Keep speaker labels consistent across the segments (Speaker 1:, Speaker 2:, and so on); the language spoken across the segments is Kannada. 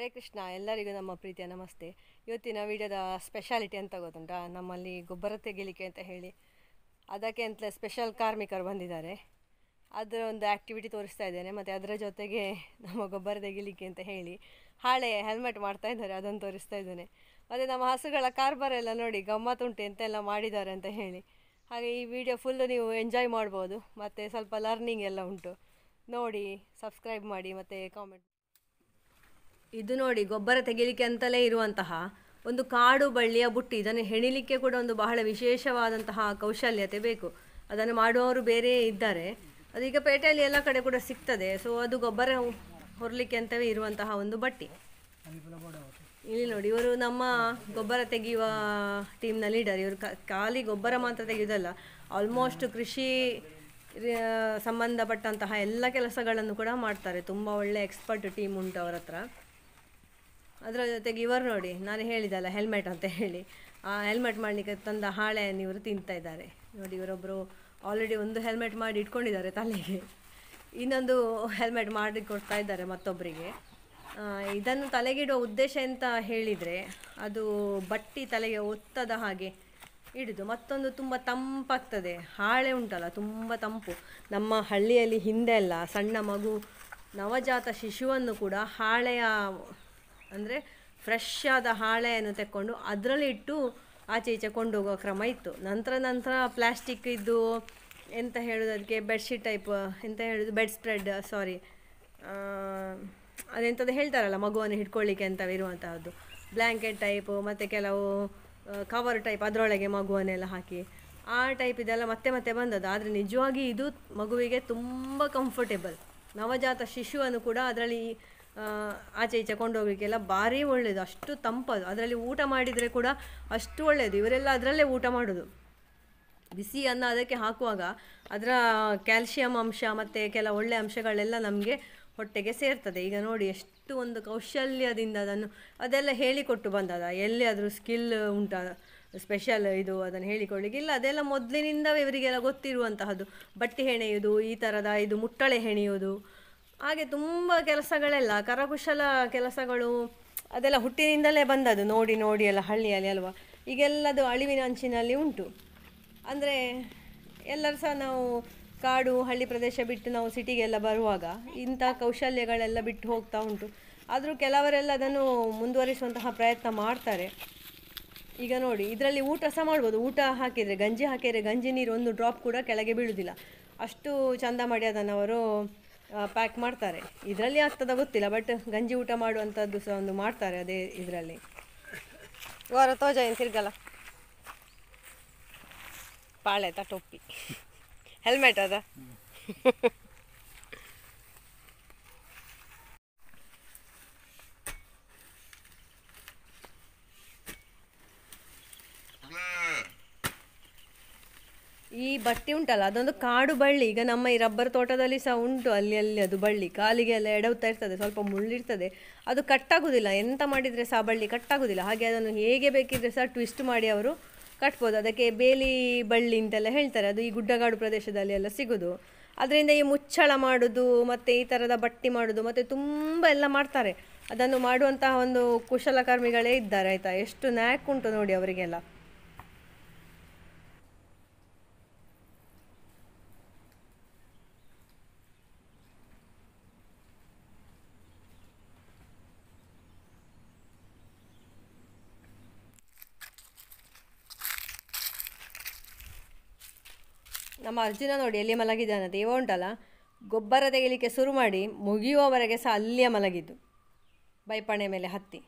Speaker 1: ಹರೇ ಕೃಷ್ಣ ಎಲ್ಲರಿಗೂ ನಮ್ಮ ಪ್ರೀತಿಯ ನಮಸ್ತೆ ಇವತ್ತಿನ ವಿಡಿಯೋದ ಸ್ಪೆಷಾಲಿಟಿ ಅಂತ ಗೊತ್ತುಂಟ ನಮ್ಮಲ್ಲಿ ಗೊಬ್ಬರ ತೆಗಿಲಿಕ್ಕೆ ಅಂತ ಹೇಳಿ ಅದಕ್ಕೆ ಅಂತಲೇ ಸ್ಪೆಷಲ್ ಕಾರ್ಮಿಕರು ಬಂದಿದ್ದಾರೆ ಅದರ ಒಂದು ಆ್ಯಕ್ಟಿವಿಟಿ ತೋರಿಸ್ತಾ ಇದ್ದೇನೆ ಮತ್ತು ಅದರ ಜೊತೆಗೆ ನಮ್ಮ ಗೊಬ್ಬರ ತೆಗಿಲಿಕ್ಕೆ ಅಂತ ಹೇಳಿ ಹಾಳೆ ಹೆಲ್ಮೆಟ್ ಮಾಡ್ತಾ ಇದ್ದಾರೆ ಅದನ್ನು ತೋರಿಸ್ತಾ ಇದ್ದೇನೆ ಮತ್ತು ನಮ್ಮ ಹಸುಗಳ ಕಾರ್ಬಾರ ಎಲ್ಲ ನೋಡಿ ಉಂಟು ಎಂತೆಲ್ಲ ಮಾಡಿದ್ದಾರೆ ಅಂತ ಹೇಳಿ ಹಾಗೆ ಈ ವಿಡಿಯೋ ಫುಲ್ಲು ನೀವು ಎಂಜಾಯ್ ಮಾಡ್ಬೋದು ಮತ್ತು ಸ್ವಲ್ಪ ಲರ್ನಿಂಗ್ ಎಲ್ಲ ಉಂಟು ನೋಡಿ ಸಬ್ಸ್ಕ್ರೈಬ್ ಮಾಡಿ ಮತ್ತು ಕಾಮೆಂಟ್ ಇದು ನೋಡಿ ಗೊಬ್ಬರ ತೆಗಿಲಿಕ್ಕೆ ಅಂತಲೇ ಇರುವಂತಹ ಒಂದು ಕಾಡು ಬಳ್ಳಿಯ ಬುಟ್ಟಿ ಇದನ್ನು ಹೆಣಿಲಿಕ್ಕೆ ಕೂಡ ಒಂದು ಬಹಳ ವಿಶೇಷವಾದಂತಹ ಕೌಶಲ್ಯತೆ ಬೇಕು ಅದನ್ನು ಮಾಡುವವರು ಬೇರೆ ಇದ್ದಾರೆ ಅದೀಗ ಪೇಟೆಯಲ್ಲಿ ಎಲ್ಲ ಕಡೆ ಕೂಡ ಸಿಗ್ತದೆ ಸೊ ಅದು ಗೊಬ್ಬರ ಹೊರಲಿಕ್ಕೆ ಅಂತವೇ ಇರುವಂತಹ ಒಂದು ಬಟ್ಟಿ ಇಲ್ಲಿ ನೋಡಿ ಇವರು ನಮ್ಮ ಗೊಬ್ಬರ ತೆಗೆಯುವ ಟೀಮ್ನ ಲೀಡರ್ ಇವರು ಖಾಲಿ ಗೊಬ್ಬರ ಮಾತ್ರ ತೆಗೆಯೋದಲ್ಲ ಆಲ್ಮೋಸ್ಟ್ ಕೃಷಿ ಸಂಬಂಧಪಟ್ಟಂತಹ ಎಲ್ಲ ಕೆಲಸಗಳನ್ನು ಕೂಡ ಮಾಡ್ತಾರೆ ತುಂಬ ಒಳ್ಳೆ ಎಕ್ಸ್ಪರ್ಟ್ ಟೀಮ್ ಉಂಟು ಅವರ ಹತ್ರ ಅದರ ಜೊತೆಗೆ ಇವರು ನೋಡಿ ನಾನು ಹೇಳಿದಲ್ಲ ಹೆಲ್ಮೆಟ್ ಅಂತ ಹೇಳಿ ಆ ಹೆಲ್ಮೆಟ್ ಮಾಡಲಿಕ್ಕೆ ತಂದ ಹಾಳೆಯನ್ನು ಇವರು ತಿಂತಾ ಇದ್ದಾರೆ ನೋಡಿ ಇವರೊಬ್ಬರು ಆಲ್ರೆಡಿ ಒಂದು ಹೆಲ್ಮೆಟ್ ಮಾಡಿ ಇಟ್ಕೊಂಡಿದ್ದಾರೆ ತಲೆಗೆ ಇನ್ನೊಂದು ಹೆಲ್ಮೆಟ್ ಮಾಡಿ ಕೊಡ್ತಾ ಇದ್ದಾರೆ ಮತ್ತೊಬ್ಬರಿಗೆ ಇದನ್ನು ತಲೆಗಿಡುವ ಉದ್ದೇಶ ಅಂತ ಹೇಳಿದರೆ ಅದು ಬಟ್ಟಿ ತಲೆಗೆ ಒತ್ತದ ಹಾಗೆ ಹಿಡಿದು ಮತ್ತೊಂದು ತುಂಬ ತಂಪಾಗ್ತದೆ ಹಾಳೆ ಉಂಟಲ್ಲ ತುಂಬ ತಂಪು ನಮ್ಮ ಹಳ್ಳಿಯಲ್ಲಿ ಹಿಂದೆ ಅಲ್ಲ ಸಣ್ಣ ಮಗು ನವಜಾತ ಶಿಶುವನ್ನು ಕೂಡ ಹಾಳೆಯ ಅಂದರೆ ಫ್ರೆಶ್ ಆದ ಹಾಳೆಯನ್ನು ತೆಕ್ಕೊಂಡು ಇಟ್ಟು ಆಚೆ ಈಚೆ ಕೊಂಡೋಗೋ ಕ್ರಮ ಇತ್ತು ನಂತರ ನಂತರ ಪ್ಲ್ಯಾಸ್ಟಿಕ್ ಇದ್ದು ಎಂತ ಹೇಳೋದು ಅದಕ್ಕೆ ಬೆಡ್ಶೀಟ್ ಟೈಪ್ ಎಂತ ಹೇಳೋದು ಬೆಡ್ ಸ್ಪ್ರೆಡ್ ಸಾರಿ ಅದೆಂಥದ್ದು ಹೇಳ್ತಾರಲ್ಲ ಮಗುವನ್ನು ಹಿಡ್ಕೊಳ್ಳಿಕ್ಕೆ ಅಂತ ಇರುವಂತಹದ್ದು ಬ್ಲ್ಯಾಂಕೆಟ್ ಟೈಪ್ ಮತ್ತು ಕೆಲವು ಕವರ್ ಟೈಪ್ ಅದರೊಳಗೆ ಮಗುವನ್ನೆಲ್ಲ ಹಾಕಿ ಆ ಟೈಪ್ ಇದೆಲ್ಲ ಮತ್ತೆ ಮತ್ತೆ ಬಂದದ್ದು ಆದರೆ ನಿಜವಾಗಿ ಇದು ಮಗುವಿಗೆ ತುಂಬ ಕಂಫರ್ಟೇಬಲ್ ನವಜಾತ ಶಿಶುವನ್ನು ಕೂಡ ಅದರಲ್ಲಿ ಆಚೆ ಈಚೆ ಕೊಂಡೋಗಲಿಕ್ಕೆಲ್ಲ ಭಾರಿ ಒಳ್ಳೆಯದು ಅಷ್ಟು ತಂಪದು ಅದರಲ್ಲಿ ಊಟ ಮಾಡಿದರೆ ಕೂಡ ಅಷ್ಟು ಒಳ್ಳೆಯದು ಇವರೆಲ್ಲ ಅದರಲ್ಲೇ ಊಟ ಮಾಡೋದು ಬಿಸಿ ಅನ್ನ ಅದಕ್ಕೆ ಹಾಕುವಾಗ ಅದರ ಕ್ಯಾಲ್ಶಿಯಂ ಅಂಶ ಮತ್ತು ಕೆಲ ಒಳ್ಳೆ ಅಂಶಗಳೆಲ್ಲ ನಮಗೆ ಹೊಟ್ಟೆಗೆ ಸೇರ್ತದೆ ಈಗ ನೋಡಿ ಎಷ್ಟು ಒಂದು ಕೌಶಲ್ಯದಿಂದ ಅದನ್ನು ಅದೆಲ್ಲ ಹೇಳಿಕೊಟ್ಟು ಬಂದದ ಎಲ್ಲಿ ಆದರೂ ಸ್ಕಿಲ್ ಉಂಟ ಸ್ಪೆಷಲ್ ಇದು ಅದನ್ನು ಹೇಳಿಕೊಳ್ಳಿಕ್ಕೆ ಇಲ್ಲ ಅದೆಲ್ಲ ಮೊದಲಿನಿಂದ ಇವರಿಗೆಲ್ಲ ಗೊತ್ತಿರುವಂತಹದ್ದು ಬಟ್ಟೆ ಹೆಣೆಯೋದು ಈ ಥರದ ಇದು ಮುಟ್ಟಳೆ ಹೆಣೆಯೋದು ಹಾಗೆ ತುಂಬ ಕೆಲಸಗಳೆಲ್ಲ ಕರಕುಶಲ ಕೆಲಸಗಳು ಅದೆಲ್ಲ ಹುಟ್ಟಿನಿಂದಲೇ ಬಂದದ್ದು ನೋಡಿ ನೋಡಿ ಎಲ್ಲ ಹಳ್ಳಿಯಲ್ಲಿ ಅಲ್ವಾ ಈಗೆಲ್ಲದು ಅಳಿವಿನ ಅಂಚಿನಲ್ಲಿ ಉಂಟು ಅಂದರೆ ಎಲ್ಲರೂ ಸಹ ನಾವು ಕಾಡು ಹಳ್ಳಿ ಪ್ರದೇಶ ಬಿಟ್ಟು ನಾವು ಸಿಟಿಗೆಲ್ಲ ಬರುವಾಗ ಇಂಥ ಕೌಶಲ್ಯಗಳೆಲ್ಲ ಬಿಟ್ಟು ಹೋಗ್ತಾ ಉಂಟು ಆದರೂ ಕೆಲವರೆಲ್ಲ ಅದನ್ನು ಮುಂದುವರಿಸುವಂತಹ ಪ್ರಯತ್ನ ಮಾಡ್ತಾರೆ ಈಗ ನೋಡಿ ಇದರಲ್ಲಿ ಊಟ ಸಹ ಮಾಡ್ಬೋದು ಊಟ ಹಾಕಿದರೆ ಗಂಜಿ ಹಾಕಿದರೆ ಗಂಜಿ ನೀರು ಒಂದು ಡ್ರಾಪ್ ಕೂಡ ಕೆಳಗೆ ಬೀಳುವುದಿಲ್ಲ ಅಷ್ಟು ಚಂದ ಮಾಡಿ ಅದನ್ನು ಅವರು ಪ್ಯಾಕ್ ಮಾಡ್ತಾರೆ ಇದರಲ್ಲಿ ಆಗ್ತದ ಗೊತ್ತಿಲ್ಲ ಬಟ್ ಗಂಜಿ ಊಟ ಮಾಡುವಂಥದ್ದು ಸಹ ಒಂದು ಮಾಡ್ತಾರೆ ಅದೇ ಇದರಲ್ಲಿ ವಾರ ತೋಜ ಏನು ತಿರ್ಗಲ್ಲ ಪಾಳೆ ಟೊಪ್ಪಿ ಹೆಲ್ಮೆಟ್ ಅದ ಈ ಬಟ್ಟೆ ಉಂಟಲ್ಲ ಅದೊಂದು ಕಾಡು ಬಳ್ಳಿ ಈಗ ನಮ್ಮ ಈ ರಬ್ಬರ್ ತೋಟದಲ್ಲಿ ಸಹ ಉಂಟು ಅಲ್ಲಿ ಅಲ್ಲಿ ಅದು ಬಳ್ಳಿ ಕಾಲಿಗೆ ಎಲ್ಲ ಎಡವುತ್ತಾ ಇರ್ತದೆ ಸ್ವಲ್ಪ ಮುಳ್ಳಿರ್ತದೆ ಅದು ಆಗುದಿಲ್ಲ ಎಂತ ಮಾಡಿದರೆ ಸಹ ಬಳ್ಳಿ ಆಗುದಿಲ್ಲ ಹಾಗೆ ಅದನ್ನು ಹೇಗೆ ಬೇಕಿದ್ರೆ ಸಹ ಟ್ವಿಸ್ಟ್ ಮಾಡಿ ಅವರು ಕಟ್ಬೋದು ಅದಕ್ಕೆ ಬೇಲಿ ಬಳ್ಳಿ ಅಂತೆಲ್ಲ ಹೇಳ್ತಾರೆ ಅದು ಈ ಗುಡ್ಡಗಾಡು ಪ್ರದೇಶದಲ್ಲಿ ಎಲ್ಲ ಸಿಗುದು ಅದರಿಂದ ಈ ಮುಚ್ಚಳ ಮಾಡುದು ಮತ್ತು ಈ ಥರದ ಬಟ್ಟಿ ಮಾಡುದು ಮತ್ತೆ ತುಂಬ ಎಲ್ಲ ಮಾಡ್ತಾರೆ ಅದನ್ನು ಮಾಡುವಂತಹ ಒಂದು ಕುಶಲಕರ್ಮಿಗಳೇ ಇದ್ದಾರೆ ಆಯಿತಾ ಎಷ್ಟು ನ್ಯಾಕ್ ಉಂಟು ನೋಡಿ ಅವರಿಗೆಲ್ಲ ನಮ್ಮ ಅರ್ಜುನ ನೋಡಿ ಎಲ್ಲಿ ಮಲಗಿದ್ದಾನೆ ದೇವ ಉಂಟಲ್ಲ ಗೊಬ್ಬರ ತೆಗಿಲಿಕ್ಕೆ ಶುರು ಮಾಡಿ ಮುಗಿಯುವವರೆಗೆ ಸಹ ಅಲ್ಲಿಯೇ ಮಲಗಿದ್ದು ಬೈಪಣೆ ಮೇಲೆ ಹತ್ತಿ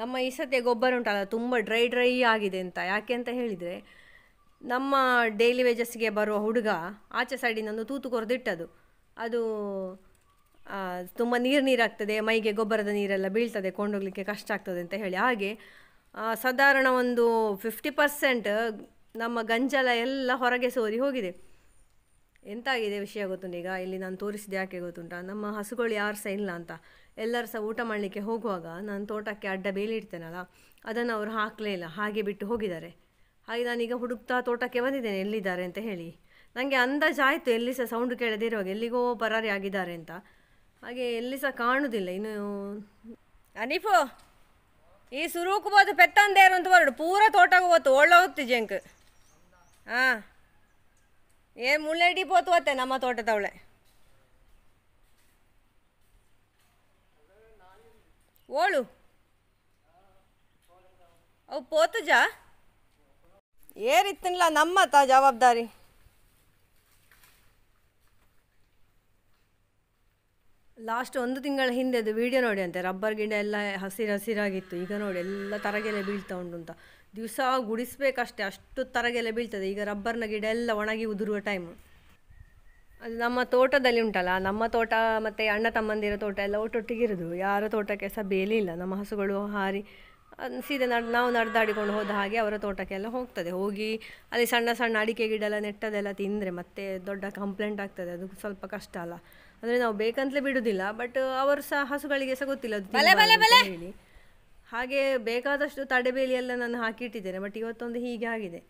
Speaker 1: ನಮ್ಮ ಈ ಸತೆ ಗೊಬ್ಬರ ಉಂಟಲ್ಲ ತುಂಬ ಡ್ರೈ ಡ್ರೈ ಆಗಿದೆ ಅಂತ ಯಾಕೆ ಅಂತ ಹೇಳಿದರೆ ನಮ್ಮ ಡೈಲಿ ವೇಜಸ್ಗೆ ಬರುವ ಹುಡುಗ ಆಚೆ ಸೈಡಿನೊಂದು ತೂತು ಕೊರೆದಿಟ್ಟದು ಅದು ತುಂಬ ನೀರು ನೀರಾಗ್ತದೆ ಮೈಗೆ ಗೊಬ್ಬರದ ನೀರೆಲ್ಲ ಬೀಳ್ತದೆ ಕೊಂಡೋಗ್ಲಿಕ್ಕೆ ಕಷ್ಟ ಆಗ್ತದೆ ಅಂತ ಹೇಳಿ ಹಾಗೆ ಸಾಧಾರಣ ಒಂದು ಫಿಫ್ಟಿ ಪರ್ಸೆಂಟ್ ನಮ್ಮ ಗಂಜಲ ಎಲ್ಲ ಹೊರಗೆ ಸೋರಿ ಹೋಗಿದೆ ಎಂತಾಗಿದೆ ವಿಷಯ ಗೊತ್ತುಂಟು ಈಗ ಇಲ್ಲಿ ನಾನು ತೋರಿಸಿದೆ ಯಾಕೆ ಗೊತ್ತುಂಟಾ ನಮ್ಮ ಹಸುಗಳು ಯಾರು ಸಹ ಇಲ್ಲ ಅಂತ ಎಲ್ಲರೂ ಸಹ ಊಟ ಮಾಡಲಿಕ್ಕೆ ಹೋಗುವಾಗ ನಾನು ತೋಟಕ್ಕೆ ಅಡ್ಡ ಬೇಲಿ ಇಡ್ತೇನಲ್ಲ ಅದನ್ನು ಅವರು ಹಾಕಲೇ ಇಲ್ಲ ಹಾಗೆ ಬಿಟ್ಟು ಹೋಗಿದ್ದಾರೆ ಹಾಗೆ ನಾನೀಗ ಹುಡುಕ್ತಾ ತೋಟಕ್ಕೆ ಬಂದಿದ್ದೇನೆ ಎಲ್ಲಿದ್ದಾರೆ ಅಂತ ಹೇಳಿ ನನಗೆ ಆಯಿತು ಎಲ್ಲಿ ಸಹ ಸೌಂಡ್ ಕೇಳದಿರುವಾಗ ಎಲ್ಲಿಗೋ ಪರಾರಿ ಆಗಿದ್ದಾರೆ ಅಂತ ಹಾಗೆ ಎಲ್ಲಿ ಸಹ ಕಾಣುವುದಿಲ್ಲ ಇನ್ನು ಅನಿಫು ಈ ಸುರೂಕು ಬೋದು ಪೆತ್ತಂದೇರು ಅಂತ ಬರಡು ಪೂರಾ ತೋಟಕ್ಕೆ ಹೋತು ಒಳ್ಳೆ ಹೋಗ್ತಿ ಜಂಕ್ ಹಾಂ ಏನು ಮುಳ್ಳಡಿ ಪೋತ್ವತ್ತೆ ನಮ್ಮ ತೋಟದವಳೆ ಓಳು ಅವು ಪೋತುಜ ಏರಿತ್ತಿನಲ್ಲ ನಮ್ಮ ತ ಜವಾಬ್ದಾರಿ ಲಾಸ್ಟ್ ಒಂದು ತಿಂಗಳ ಹಿಂದೆದು ವಿಡಿಯೋ ನೋಡಿ ಅಂತೆ ರಬ್ಬರ್ ಗಿಡ ಎಲ್ಲ ಹಸಿರು ಹಸಿರಾಗಿತ್ತು ಈಗ ನೋಡಿ ಎಲ್ಲ ತರಗೆಲೆ ಬೀಳ್ತಾ ಉಂಟು ಅಂತ ದಿವಸ ಗುಡಿಸ್ಬೇಕಷ್ಟೆ ಅಷ್ಟು ತರಗೆಲ್ಲ ಬೀಳ್ತದೆ ಈಗ ರಬ್ಬರ್ನ ಗಿಡ ಎಲ್ಲ ಒಣಗಿ ಉದುರುವ ಟೈಮು ಅದು ನಮ್ಮ ತೋಟದಲ್ಲಿ ಉಂಟಲ್ಲ ನಮ್ಮ ತೋಟ ಮತ್ತು ಅಣ್ಣ ತಮ್ಮಂದಿರ ತೋಟ ಎಲ್ಲ ಒಟ್ಟೊಟ್ಟಿಗೆ ಯಾರ ತೋಟಕ್ಕೆ ಸಹ ಬೇಲಿ ಇಲ್ಲ ನಮ್ಮ ಹಸುಗಳು ಹಾರಿ ಸೀದಾ ನಡ್ ನಾವು ನಡೆದಾಡಿಕೊಂಡು ಹೋದ ಹಾಗೆ ಅವರ ತೋಟಕ್ಕೆಲ್ಲ ಹೋಗ್ತದೆ ಹೋಗಿ ಅಲ್ಲಿ ಸಣ್ಣ ಸಣ್ಣ ಅಡಿಕೆ ಗಿಡ ಎಲ್ಲ ನೆಟ್ಟದೆಲ್ಲ ತಿಂದರೆ ಮತ್ತೆ ದೊಡ್ಡ ಕಂಪ್ಲೇಂಟ್ ಆಗ್ತದೆ ಅದು ಸ್ವಲ್ಪ ಕಷ್ಟ ಅಲ್ಲ ಅಂದರೆ ನಾವು ಬೇಕಂತಲೇ ಬಿಡುವುದಿಲ್ಲ ಬಟ್ ಅವರು ಸಹ ಹಸುಗಳಿಗೆ ಸಹ ಗೊತ್ತಿಲ್ಲ ಅದು ಹೇಳಿ ಹಾಗೆ ಬೇಕಾದಷ್ಟು ತಡೆಬೇಲಿಯೆಲ್ಲ ನಾನು ಹಾಕಿಟ್ಟಿದ್ದೇನೆ ಬಟ್ ಇವತ್ತೊಂದು ಹೀಗೆ ಆಗಿದೆ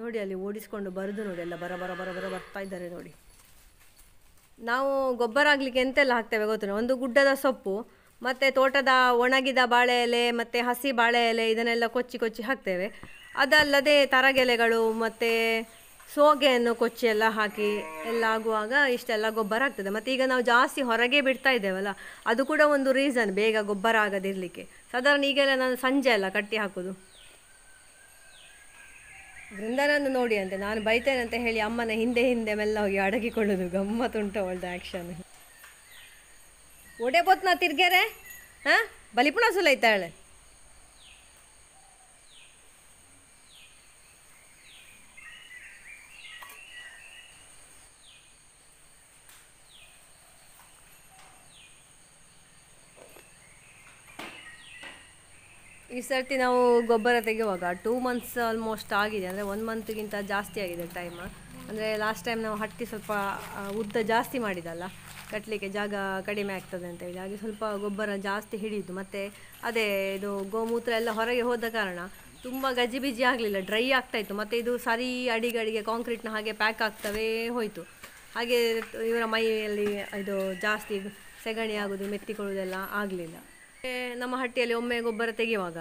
Speaker 1: ನೋಡಿ ಅಲ್ಲಿ ಓಡಿಸ್ಕೊಂಡು ಬರೆದು ನೋಡಿ ಎಲ್ಲ ಬರ ಬರ ಬರ ಬರ ಬರ್ತಾ ಇದ್ದಾರೆ ನೋಡಿ ನಾವು ಗೊಬ್ಬರ ಆಗಲಿಕ್ಕೆ ಎಂತೆಲ್ಲ ಹಾಕ್ತೇವೆ ಗೊತ್ತಿಲ್ಲ ಒಂದು ಗುಡ್ಡದ ಸೊಪ್ಪು ಮತ್ತು ತೋಟದ ಒಣಗಿದ ಬಾಳೆ ಎಲೆ ಮತ್ತು ಹಸಿ ಬಾಳೆ ಎಲೆ ಇದನ್ನೆಲ್ಲ ಕೊಚ್ಚಿ ಕೊಚ್ಚಿ ಹಾಕ್ತೇವೆ ಅದಲ್ಲದೆ ತರಗೆಲೆಗಳು ಮತ್ತು ಸೋಗೆಯನ್ನು ಕೊಚ್ಚಿ ಎಲ್ಲ ಹಾಕಿ ಎಲ್ಲ ಆಗುವಾಗ ಇಷ್ಟೆಲ್ಲ ಗೊಬ್ಬರ ಆಗ್ತದೆ ಮತ್ತು ಈಗ ನಾವು ಜಾಸ್ತಿ ಹೊರಗೆ ಬಿಡ್ತಾ ಇದ್ದೇವಲ್ಲ ಅದು ಕೂಡ ಒಂದು ರೀಸನ್ ಬೇಗ ಗೊಬ್ಬರ ಆಗದಿರಲಿಕ್ಕೆ ಸಾಧಾರಣ ಈಗೆಲ್ಲ ನಾನು ಸಂಜೆ ಅಲ್ಲ ಕಟ್ಟಿ ಹಾಕೋದು ಬೃಂದಾನಂದ ನೋಡಿ ಅಂತೆ ನಾನು ಬೈತೇನೆ ಅಂತ ಹೇಳಿ ಅಮ್ಮನ ಹಿಂದೆ ಹಿಂದೆ ಮೆಲ್ಲ ಹೋಗಿ ಅಡಗಿಕೊಳ್ಳೋದು ಗಮ್ಮತ್ತುಂಟು ಅವಳ್ದು ಆ್ಯಕ್ಷನ್ ಒಡೆ ಪೋತ್ನ ತಿರ್ಗೆರೆ ಹಾಂ ಬಲಿಪುಣ ಸುಲೈತಾಳೆ ಈ ಸರ್ತಿ ನಾವು ಗೊಬ್ಬರ ತೆಗೆಯುವಾಗ ಟೂ ಮಂತ್ಸ್ ಆಲ್ಮೋಸ್ಟ್ ಆಗಿದೆ ಅಂದರೆ ಒನ್ ಮಂತ್ಗಿಂತ ಜಾಸ್ತಿ ಆಗಿದೆ ಟೈಮ್ ಅಂದರೆ ಲಾಸ್ಟ್ ಟೈಮ್ ನಾವು ಹಟ್ಟಿ ಸ್ವಲ್ಪ ಉದ್ದ ಜಾಸ್ತಿ ಮಾಡಿದಲ್ಲ ಕಟ್ಟಲಿಕ್ಕೆ ಜಾಗ ಕಡಿಮೆ ಆಗ್ತದೆ ಅಂತ ಹೇಳಿ ಹಾಗೆ ಸ್ವಲ್ಪ ಗೊಬ್ಬರ ಜಾಸ್ತಿ ಹಿಡಿಯಿತು ಮತ್ತು ಅದೇ ಇದು ಗೋಮೂತ್ರ ಎಲ್ಲ ಹೊರಗೆ ಹೋದ ಕಾರಣ ತುಂಬ ಗಜಿಬಿಜಿ ಆಗಲಿಲ್ಲ ಡ್ರೈ ಆಗ್ತಾಯಿತ್ತು ಮತ್ತು ಇದು ಸರಿ ಅಡಿಗಡಿಗೆ ಕಾಂಕ್ರೀಟ್ನ ಹಾಗೆ ಪ್ಯಾಕ್ ಆಗ್ತವೇ ಹೋಯಿತು ಹಾಗೆ ಇವರ ಮೈಯಲ್ಲಿ ಇದು ಜಾಸ್ತಿ ಸೆಗಣಿ ಆಗೋದು ಮೆತ್ತಿಕೊಳ್ಳೋದೆಲ್ಲ ಆಗಲಿಲ್ಲ ನಮ್ಮ ಹಟ್ಟಿಯಲ್ಲಿ ಒಮ್ಮೆ ಗೊಬ್ಬರ ತೆಗೆಯುವಾಗ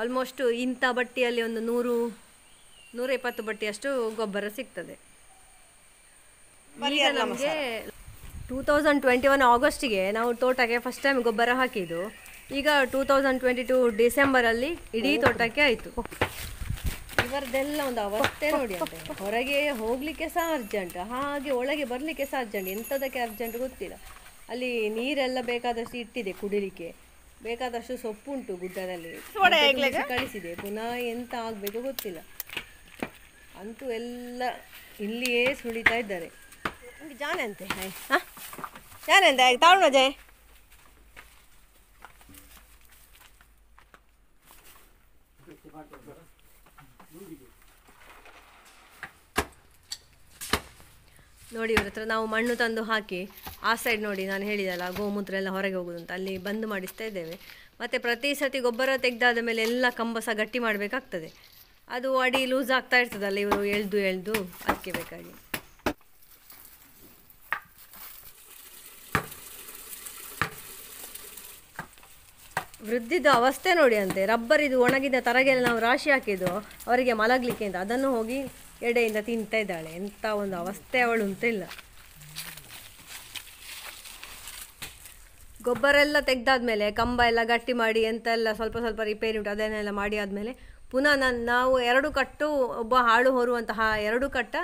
Speaker 1: ಆಲ್ಮೋಸ್ಟ್ ಇಂಥ ಬಟ್ಟಿಯಲ್ಲಿ ಒಂದು ನೂರು ನೂರ ಇಪ್ಪತ್ತು ಬಟ್ಟಿಯಷ್ಟು ಗೊಬ್ಬರ ಸಿಗ್ತದೆ ಈಗ ನಮಗೆ ಟೂ ತೌಸಂಡ್ ಟ್ವೆಂಟಿ ಒನ್ ಆಗಸ್ಟಿಗೆ ನಾವು ತೋಟಕ್ಕೆ ಫಸ್ಟ್ ಟೈಮ್ ಗೊಬ್ಬರ ಹಾಕಿದ್ದು ಈಗ ಟೂ ತೌಸಂಡ್ ಟ್ವೆಂಟಿ ಟೂ ಡಿಸೆಂಬರಲ್ಲಿ ಇಡೀ ತೋಟಕ್ಕೆ ಆಯಿತು ಇವರದೆಲ್ಲ ಒಂದು ಅವಸ್ಥೆ ನೋಡಿ ಹೊರಗೆ ಹೋಗಲಿಕ್ಕೆ ಸಹ ಅರ್ಜೆಂಟ್ ಹಾಗೆ ಒಳಗೆ ಬರಲಿಕ್ಕೆ ಸಹ ಅರ್ಜೆಂಟ್ ಎಂಥದಕ್ಕೆ ಅರ್ಜೆಂಟ್ ಗೊತ್ತಿಲ್ಲ ಅಲ್ಲಿ ನೀರೆಲ್ಲ ಬೇಕಾದಷ್ಟು ಇಟ್ಟಿದೆ ಕುಡಿಲಿಕ್ಕೆ ಬೇಕಾದಷ್ಟು ಸೊಪ್ಪು ಉಂಟು ಗುಡ್ಡದಲ್ಲಿ ಕಳಿಸಿದೆ ಪುನಃ ಎಂತ ಆಗ್ಬೇಕು ಗೊತ್ತಿಲ್ಲ ಅಂತೂ ಎಲ್ಲ ಇಲ್ಲಿಯೇ ಸುಳಿತಾ ಇದ್ದಾರೆ ಜಾನಂತೆ ಹಾಂ ತಾಳ್ಮ ಜಯ ನೋಡಿ ಇವ್ರ ಹತ್ರ ನಾವು ಮಣ್ಣು ತಂದು ಹಾಕಿ ಆ ಸೈಡ್ ನೋಡಿ ನಾನು ಹೇಳಿದಲ್ಲ ಗೋಮೂತ್ರ ಎಲ್ಲ ಹೊರಗೆ ಹೋಗೋದು ಅಂತ ಅಲ್ಲಿ ಬಂದ್ ಮಾಡಿಸ್ತಾ ಇದ್ದೇವೆ ಮತ್ತೆ ಪ್ರತಿ ಸತಿ ಗೊಬ್ಬರ ತೆಗೆದಾದ ಮೇಲೆ ಎಲ್ಲ ಕಂಬ ಸಹ ಗಟ್ಟಿ ಮಾಡಬೇಕಾಗ್ತದೆ ಅದು ಅಡಿ ಲೂಸ್ ಆಗ್ತಾ ಇರ್ತದಲ್ಲ ಇವರು ಎಳ್ದು ಎಳ್ದು ಅದಕ್ಕೆ ಬೇಕಾಗಿ ವೃದ್ಧಿದ ಅವಸ್ಥೆ ನೋಡಿ ಅಂತೆ ರಬ್ಬರ್ ಇದು ಒಣಗಿದ ತರಗೆಲ್ಲ ನಾವು ರಾಶಿ ಹಾಕಿದ್ದು ಅವರಿಗೆ ಮಲಗಲಿಕ್ಕೆ ಅಂತ ಅದನ್ನು ಹೋಗಿ ಎಡೆಯಿಂದ ತಿಂತಾ ಇದ್ದಾಳೆ ಎಂಥ ಒಂದು ಅವಸ್ಥೆ ಅವಳು ಅಂತ ಇಲ್ಲ ಗೊಬ್ಬರ ಎಲ್ಲ ತೆಗೆದಾದ್ಮೇಲೆ ಕಂಬ ಎಲ್ಲ ಗಟ್ಟಿ ಮಾಡಿ ಎಂತೆಲ್ಲ ಸ್ವಲ್ಪ ಸ್ವಲ್ಪ ರಿಪೇರಿ ಉಂಟು ಅದನ್ನೆಲ್ಲ ಮಾಡಿ ಆದಮೇಲೆ ಪುನಃ ನಾನು ನಾವು ಎರಡು ಕಟ್ಟು ಒಬ್ಬ ಹಾಳು ಹೊರುವಂತಹ ಎರಡು ಕಟ್ಟ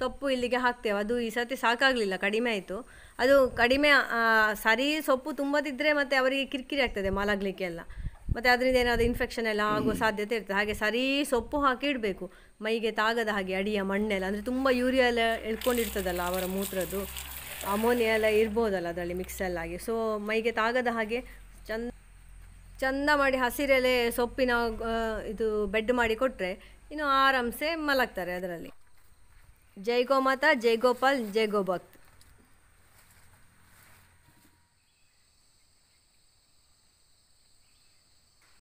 Speaker 1: ಸೊಪ್ಪು ಇಲ್ಲಿಗೆ ಹಾಕ್ತೇವೆ ಅದು ಈ ಸರ್ತಿ ಸಾಕಾಗಲಿಲ್ಲ ಕಡಿಮೆ ಆಯಿತು ಅದು ಕಡಿಮೆ ಸರಿ ಸೊಪ್ಪು ತುಂಬದಿದ್ದರೆ ಮತ್ತೆ ಅವರಿಗೆ ಕಿರಿಕಿರಿ ಆಗ್ತದೆ ಎಲ್ಲ ಮತ್ತು ಅದರಿಂದ ಏನಾದರೂ ಇನ್ಫೆಕ್ಷನ್ ಎಲ್ಲ ಆಗುವ ಸಾಧ್ಯತೆ ಇರ್ತದೆ ಹಾಗೆ ಸರಿ ಸೊಪ್ಪು ಹಾಕಿ ಇಡಬೇಕು ಮೈಗೆ ತಾಗದ ಹಾಗೆ ಅಡಿಯ ಮಣ್ಣೆಲ್ಲ ಅಂದರೆ ತುಂಬ ಯೂರಿಯಾ ಎಲ್ಲ ಇಳ್ಕೊಂಡಿರ್ತದಲ್ಲ ಅವರ ಮೂತ್ರದ್ದು ಅಮೋನಿಯ ಎಲ್ಲ ಇರ್ಬೋದಲ್ಲ ಅದರಲ್ಲಿ ಮಿಕ್ಸಲ್ಲಾಗಿ ಸೊ ಮೈಗೆ ತಾಗದ ಹಾಗೆ ಚಂದ ಚಂದ ಮಾಡಿ ಹಸಿರೆಲೆ ಸೊಪ್ಪಿನ ಇದು ಬೆಡ್ ಮಾಡಿ ಕೊಟ್ಟರೆ ಇನ್ನು ಆರಾಮ್ಸೆ ಮಲಗ್ತಾರೆ ಅದರಲ್ಲಿ ಜೈ ಗೋಮಾತಾ ಜೈ ಗೋಪಾಲ್ ಜೈ ಗೋಭಕ್ತ